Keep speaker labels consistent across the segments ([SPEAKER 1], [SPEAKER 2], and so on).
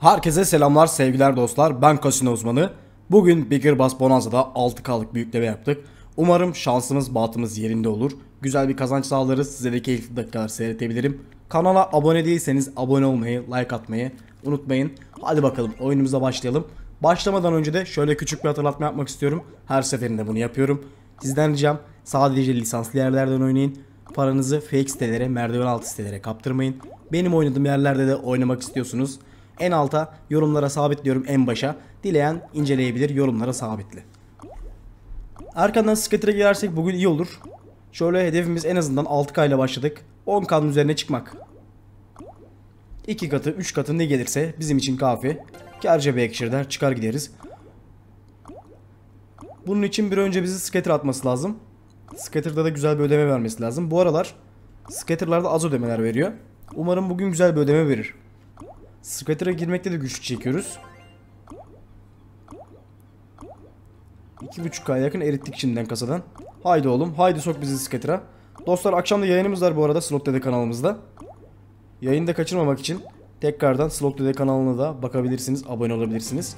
[SPEAKER 1] Herkese selamlar sevgiler dostlar ben kasino uzmanı. Bugün Bigger Bass Bonanza'da 6K'lık büyükleme yaptık. Umarım şansımız bahtımız yerinde olur. Güzel bir kazanç sağlarız size de keyifli dakikalar seyredebilirim. Kanala abone değilseniz abone olmayı like atmayı unutmayın. Hadi bakalım oyunumuza başlayalım. Başlamadan önce de şöyle küçük bir hatırlatma yapmak istiyorum. Her seferinde bunu yapıyorum. Sizden ricam sadece lisanslı yerlerden oynayın. Paranızı fake sitelere, merdiven altı sitelere kaptırmayın. Benim oynadığım yerlerde de oynamak istiyorsunuz. En alta yorumlara sabitliyorum en başa. Dileyen inceleyebilir yorumlara sabitli. Arkandan skater'e girersek bugün iyi olur. Şöyle hedefimiz en azından 6K ile başladık. 10K'nın üzerine çıkmak. 2 katı 3 katı ne gelirse bizim için kafi. Kar cebe ekşir der çıkar gideriz. Bunun için bir önce bizi skater atması lazım. Skater'da da güzel bir ödeme vermesi lazım. Bu aralar scatter'larda az ödemeler veriyor. Umarım bugün güzel bir ödeme verir. Squatter'a girmekte de güç çekiyoruz. 2.5K yakın erittik şimdiden kasadan. Haydi oğlum. Haydi sok bizi Squatter'a. Dostlar akşam da yayınımız var bu arada Slot Dede kanalımızda. Yayını da kaçırmamak için tekrardan Slot Dede kanalına da bakabilirsiniz. Abone olabilirsiniz.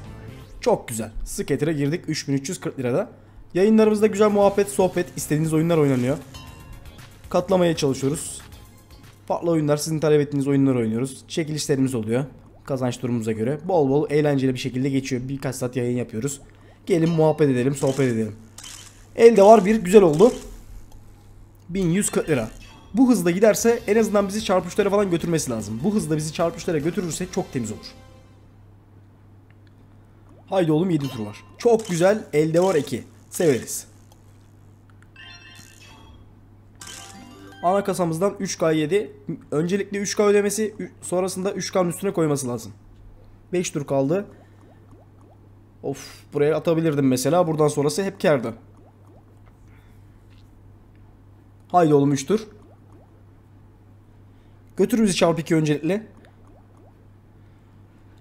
[SPEAKER 1] Çok güzel. Squatter'a girdik 3340 lirada. Yayınlarımızda güzel muhabbet, sohbet, istediğiniz oyunlar oynanıyor. Katlamaya çalışıyoruz. Farklı oyunlar sizin talep ettiğiniz oyunlar oynuyoruz. Çekilişlerimiz oluyor. Kazanç durumumuza göre. Bol bol eğlenceli bir şekilde geçiyor. Birkaç saat yayın yapıyoruz. Gelin muhabbet edelim, sohbet edelim. Elde var bir güzel oldu. 1140 lira. Bu hızla giderse en azından bizi çarpışlara falan götürmesi lazım. Bu hızla bizi çarpışlara götürürse çok temiz olur. Haydi oğlum 7 tur var. Çok güzel. Elde var 2. Severiz. ana kasamızdan 3K7. Öncelikle 3K ödemesi sonrasında 3K'nın üstüne koyması lazım. 5 tur kaldı. Of buraya atabilirdim mesela. Buradan sonrası hep kardı. Haydi oğlum 3 tur. Götür bizi çarpı 2 öncelikle.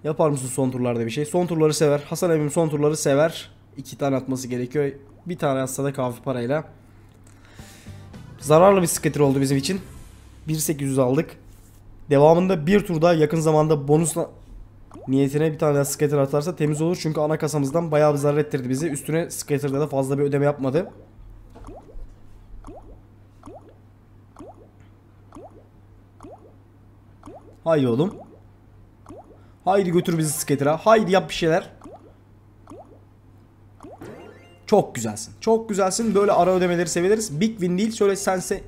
[SPEAKER 1] Yapar mısın son turlarda bir şey? Son turları sever. Hasan abim son turları sever. 2 tane atması gerekiyor. Bir tane atsa da kahve parayla. Zararlı bir skater oldu bizim için. 1800 aldık. Devamında bir turda yakın zamanda bonusla niyetine bir tane daha skater atarsa temiz olur. Çünkü ana kasamızdan bayağı bir zarar ettirdi bizi. Üstüne skater'da da fazla bir ödeme yapmadı. Haydi oğlum. Haydi götür bizi skater'a. Haydi yap bir şeyler. Çok güzelsin. Çok güzelsin. Böyle ara ödemeleri severiz. Big win değil. Şöyle sense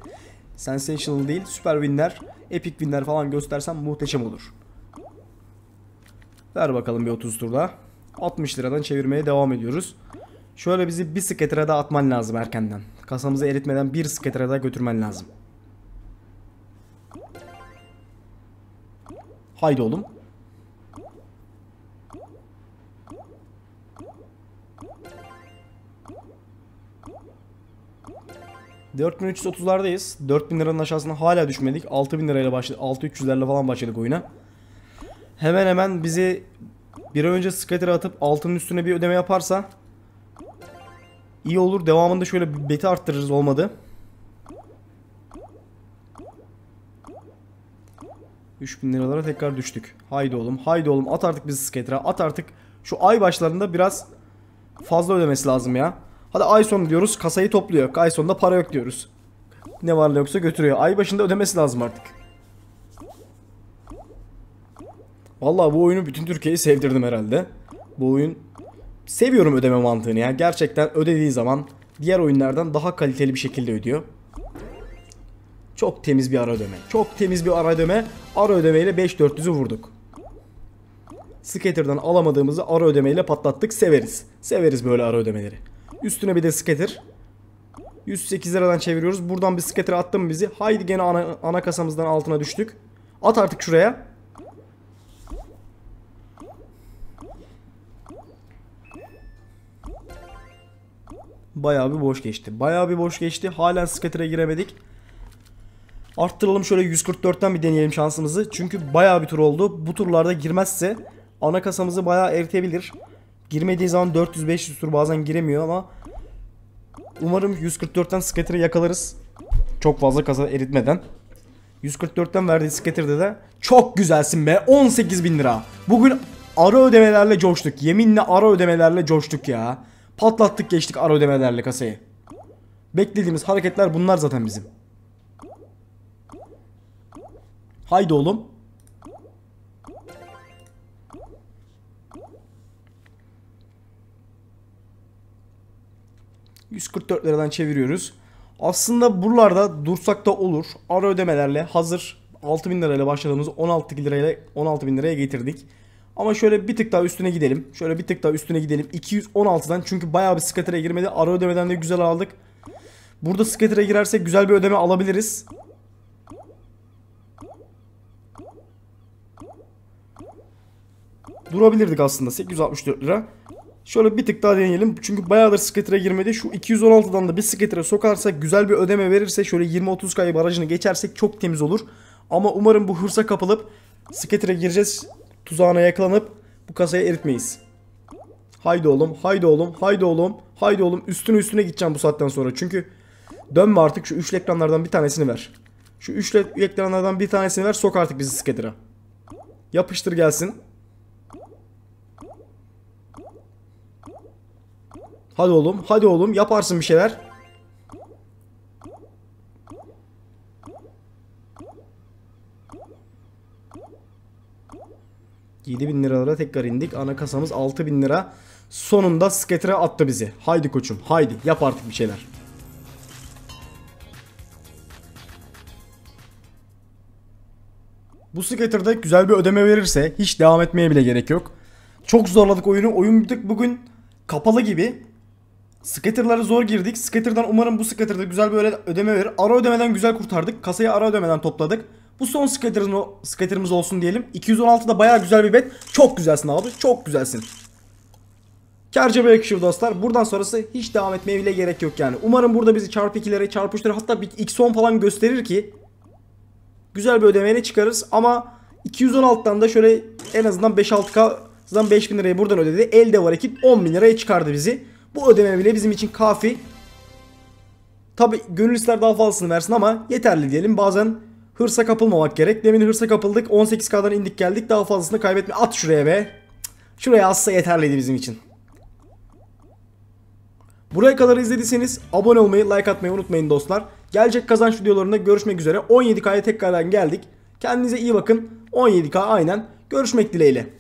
[SPEAKER 1] sensational değil. Süper winler, epic winler falan göstersem muhteşem olur. Ver bakalım bir 30 tur 60 liradan çevirmeye devam ediyoruz. Şöyle bizi bir skater'a daha atman lazım erkenden. Kasamızı eritmeden bir skater'a daha götürmen lazım. Haydi oğlum. 4330'lardayız. 4000 liranın aşağısına hala düşmedik. 6000 lirayla başladık. 6300'lerle falan başladık oyuna. Hemen hemen bizi bir an önce skater'a atıp altının üstüne bir ödeme yaparsa iyi olur. Devamında şöyle beti arttırırız olmadı. 3000 liralara tekrar düştük. Haydi oğlum, haydi oğlum at artık bizi skater'a. At artık şu ay başlarında biraz fazla ödemesi lazım ya. Hadi ay sonu diyoruz kasayı topluyor. Ay sonunda para yok diyoruz. Ne var ne yoksa götürüyor. Ay başında ödemesi lazım artık. Vallahi bu oyunu bütün Türkiye'yi sevdirdim herhalde. Bu oyun seviyorum ödeme mantığını ya. Gerçekten ödediği zaman diğer oyunlardan daha kaliteli bir şekilde ödüyor. Çok temiz bir ara ödeme. Çok temiz bir ara ödeme. Ara ödemeyle 5400'ü vurduk. Skater'dan alamadığımızı ara ödemeyle patlattık. Severiz. Severiz böyle ara ödemeleri. Üstüne bir de skater. 108 liradan çeviriyoruz. Buradan bir skater attım bizi. Haydi gene ana, ana kasamızdan altına düştük. At artık şuraya. Bayağı bir boş geçti. Bayağı bir boş geçti. Halen skater'e giremedik. Arttıralım şöyle 144'ten bir deneyelim şansımızı. Çünkü bayağı bir tur oldu. Bu turlarda girmezse ana kasamızı bayağı eritebilir. Girmediği zaman 400-500 tur bazen giremiyor ama umarım 144'ten skater'ı yakalarız. Çok fazla kasa eritmeden. 144'ten verdiği skater'da da çok güzelsin be 18 bin lira. Bugün ara ödemelerle coştuk. Yeminle ara ödemelerle coştuk ya. Patlattık geçtik ara ödemelerle kasayı. Beklediğimiz hareketler bunlar zaten bizim. Haydi oğlum. 144 liradan çeviriyoruz. Aslında buralarda dursak da olur. Ara ödemelerle hazır 6000 lirayla başladığımız 16 lirayla 16 bin liraya getirdik. Ama şöyle bir tık daha üstüne gidelim. Şöyle bir tık daha üstüne gidelim. 216'dan çünkü bayağı bir skatere girmedi. Ara ödemeden de güzel aldık. Burada skatere girersek güzel bir ödeme alabiliriz. Durabilirdik aslında 864 lira. Şöyle bir tık daha deneyelim. Çünkü bayağıdır skater'a girmedi. Şu 216'dan da bir skater'a sokarsak güzel bir ödeme verirse şöyle 20-30 kayı barajını geçersek çok temiz olur. Ama umarım bu hırsa kapılıp skater'a gireceğiz. Tuzağına yakalanıp bu kasaya eritmeyiz. Haydi oğlum, haydi oğlum, haydi oğlum, haydi oğlum. Üstüne üstüne gideceğim bu saatten sonra. Çünkü dönme artık şu üçlü ekranlardan bir tanesini ver. Şu üçlü ekranlardan bir tanesini ver sok artık bizi skater'a. Yapıştır gelsin. Hadi oğlum. Hadi oğlum. Yaparsın bir şeyler. bin liralara tekrar indik. Ana kasamız 6000 lira. Sonunda skater'a attı bizi. Haydi koçum. Haydi. Yap artık bir şeyler. Bu skater'da güzel bir ödeme verirse hiç devam etmeye bile gerek yok. Çok zorladık oyunu. Oyun bir bugün kapalı gibi. Scatter'lara zor girdik. Scatter'dan umarım bu Scatter'da güzel böyle ödeme verir. Ara ödemeden güzel kurtardık. Kasayı ara ödemeden topladık. Bu son o scatter'ımız olsun diyelim. 216 da bayağı güzel bir bet. Çok güzelsin abi. Çok güzelsin. kerce cebe yakışır dostlar. Buradan sonrası hiç devam etmeye bile gerek yok yani. Umarım burada bizi çarp 2'lere, çarpıştır hatta bir x10 falan gösterir ki güzel bir ödemeyle çıkarız ama 216'dan da şöyle en azından 5-6k 5000 lirayı buradan ödedi. Elde var ekip 10 bin liraya çıkardı bizi. Bu ödeme bile bizim için kafi. Tabi gönül ister daha fazlasını versin ama yeterli diyelim. Bazen hırsa kapılmamak gerek. Demin hırsa kapıldık. 18K'dan indik geldik. Daha fazlasını kaybetme. At şuraya be. Şuraya atsa yeterliydi bizim için. Buraya kadar izlediyseniz abone olmayı, like atmayı unutmayın dostlar. Gelecek kazanç videolarında görüşmek üzere. 17K'ya tekrardan geldik. Kendinize iyi bakın. 17K aynen. Görüşmek dileğiyle.